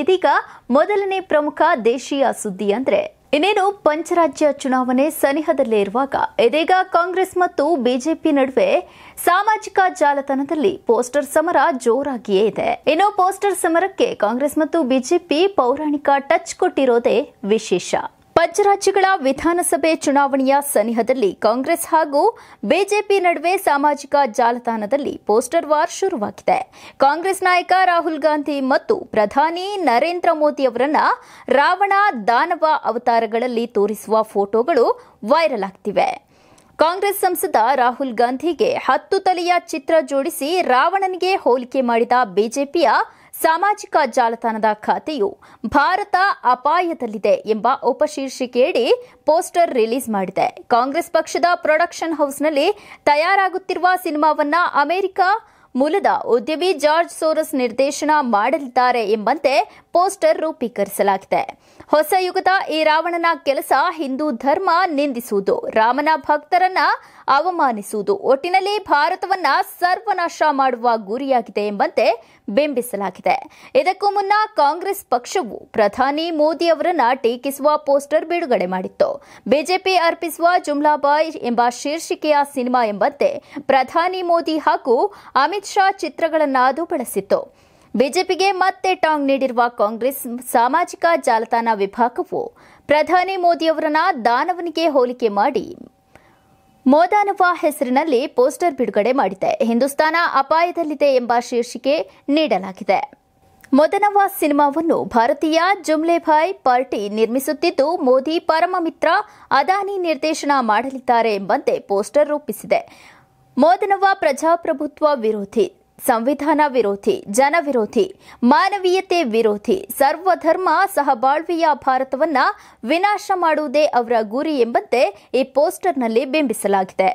ಇದೀಗ ಮೊದಲನೇ ಪ್ರಮುಖ ದೇಶೀಯ ಸುದ್ದಿ ಅಂದ್ರೆ ಇನ್ನೇನು ಪಂಚರಾಜ್ಯ ಚುನಾವಣೆ ಸನಿಹದಲ್ಲೇ ಇರುವಾಗ ಇದೀಗ ಕಾಂಗ್ರೆಸ್ ಮತ್ತು ಬಿಜೆಪಿ ನಡುವೆ ಸಾಮಾಜಿಕ ಜಾಲತಾಣದಲ್ಲಿ ಪೋಸ್ಟರ್ ಸಮರ ಜೋರಾಗಿಯೇ ಇದೆ ಇನ್ನು ಪೋಸ್ಟರ್ ಸಮರಕ್ಕೆ ಕಾಂಗ್ರೆಸ್ ಮತ್ತು ಬಿಜೆಪಿ ಪೌರಾಣಿಕ ಟಚ್ ಕೊಟ್ಟಿರೋದೇ ವಿಶೇಷ ಪಂಚರಾಜ್ಯಗಳ ವಿಧಾನಸಭೆ ಚುನಾವಣೆಯ ಸನಿಹದಲ್ಲಿ ಕಾಂಗ್ರೆಸ್ ಹಾಗೂ ಬಿಜೆಪಿ ನಡುವೆ ಸಾಮಾಜಿಕ ಜಾಲತಾಣದಲ್ಲಿ ಪೋಸ್ಟರ್ ವಾರ್ ಶುರುವಾಗಿದೆ ಕಾಂಗ್ರೆಸ್ ನಾಯಕ ರಾಹುಲ್ ಗಾಂಧಿ ಮತ್ತು ಪ್ರಧಾನಿ ನರೇಂದ್ರ ಮೋದಿ ಅವರನ್ನ ರಾವಣ ದಾನವ ಅವತಾರಗಳಲ್ಲಿ ತೋರಿಸುವ ಫೋಟೋಗಳು ವೈರಲ್ ಆಗ್ತಿವೆ ಕಾಂಗ್ರೆಸ್ ಸಂಸದ ರಾಹುಲ್ ಗಾಂಧಿಗೆ ಹತ್ತು ತಲೆಯ ಚಿತ್ರ ಜೋಡಿಸಿ ರಾವಣನಿಗೆ ಹೋಲಿಕೆ ಮಾಡಿದ ಬಿಜೆಪಿಯ ಸಾಮಾಜಿಕ ಜಾಲತಾಣದ ಖಾತೆಯು ಭಾರತ ಅಪಾಯದಲ್ಲಿದೆ ಎಂಬ ಉಪಶೀರ್ಷಿಕೆಯಡಿ ಪೋಸ್ಟರ್ ರಿಲೀಸ್ ಮಾಡಿದೆ ಕಾಂಗ್ರೆಸ್ ಪಕ್ಷದ ಪ್ರೊಡಕ್ಷನ್ ಹೌಸ್ನಲ್ಲಿ ತಯಾರಾಗುತ್ತಿರುವ ಸಿನಿಮಾವನ್ನ ಅಮೆರಿಕ ಮೂಲದ ಉದ್ಯಮಿ ಜಾರ್ಜ್ ಸೋರಸ್ ನಿರ್ದೇಶನ ಮಾಡಲಿದ್ದಾರೆ ಎಂಬಂತೆ ಪೋಸ್ಟರ್ ರೂಪೀಕರಿಸಲಾಗಿದೆ ಹೊಸ ಯುಗದ ಈ ರಾವಣನ ಕೆಲಸ ಹಿಂದೂ ಧರ್ಮ ನಿಂದಿಸುವುದು ರಾಮನ ಭಕ್ತರನ್ನ ಅವಮಾನಿಸುವುದು ಒಟ್ಟಿನಲ್ಲಿ ಭಾರತವನ್ನ ಸರ್ವನಾಶ ಮಾಡುವ ಗುರಿಯಾಗಿದೆ ಎಂಬಂತೆ ಬಿಂಬಿಸಲಾಗಿದೆ ಇದಕ್ಕೂ ಮುನ್ನ ಕಾಂಗ್ರೆಸ್ ಪಕ್ಷವು ಪ್ರಧಾನಿ ಮೋದಿ ಅವರನ್ನ ಟೀಕಿಸುವ ಪೋಸ್ಟರ್ ಬಿಡುಗಡೆ ಮಾಡಿತ್ತು ಬಿಜೆಪಿ ಅರ್ಪಿಸುವ ಜುಮ್ಲಾಬಾಯ್ ಎಂಬ ಶೀರ್ಷಿಕೆಯ ಸಿನಿಮಾ ಎಂಬಂತೆ ಪ್ರಧಾನಿ ಮೋದಿ ಹಾಗೂ ಅಮಿತ್ ಶಾ ಚಿತ್ರಗಳನ್ನಾದು ಬಳಸಿತ್ತು ಬಿಜೆಪಿಗೆ ಮತ್ತೆ ಟಾಂಗ್ ನೀಡಿರುವ ಕಾಂಗ್ರೆಸ್ ಸಾಮಾಜಿಕ ಜಾಲತಾಣ ವಿಭಾಗವು ಪ್ರಧಾನಿ ಮೋದಿಯವರನ್ನ ದಾನವನಿಗೆ ಹೋಲಿಕೆ ಮಾಡಿ ಮೋದಾನವ ಹೆಸರಿನಲ್ಲಿ ಪೋಸ್ಟರ್ ಬಿಡುಗಡೆ ಮಾಡಿದೆ ಹಿಂದೂಸ್ತಾನ ಅಪಾಯದಲ್ಲಿದೆ ಎಂಬ ಶೀರ್ಷಿಕೆ ನೀಡಲಾಗಿದೆ ಮೊದನವ ಸಿನಿಮಾವನ್ನು ಭಾರತೀಯ ಜುಮ್ಲೆಭಾಯ್ ಪಾರ್ಟಿ ನಿರ್ಮಿಸುತ್ತಿದ್ದು ಮೋದಿ ಪರಮ ಮಿತ್ರ ಅದಾನಿ ನಿರ್ದೇಶನ ಮಾಡಲಿದ್ದಾರೆ ಎಂಬಂತೆ ಪೋಸ್ಟರ್ ರೂಪಿಸಿದೆ ಮೋದನವ ಪ್ರಜಾಪ್ರಭುತ್ವ ವಿರೋಧಿ ಸಂವಿಧಾನ ವಿರೋಧಿ ಜನವಿರೋಧಿ ಮಾನವೀಯತೆ ವಿರೋಧಿ ಸರ್ವಧರ್ಮ ಸಹಬಾಳ್ವೆಯ ಭಾರತವನ್ನ ವಿನಾಶ ಮಾಡುವುದೇ ಅವರ ಗುರಿ ಎಂಬಂತೆ ಈ ಪೋಸ್ಟರ್ನಲ್ಲಿ ಬಿಂಬಿಸಲಾಗಿದೆ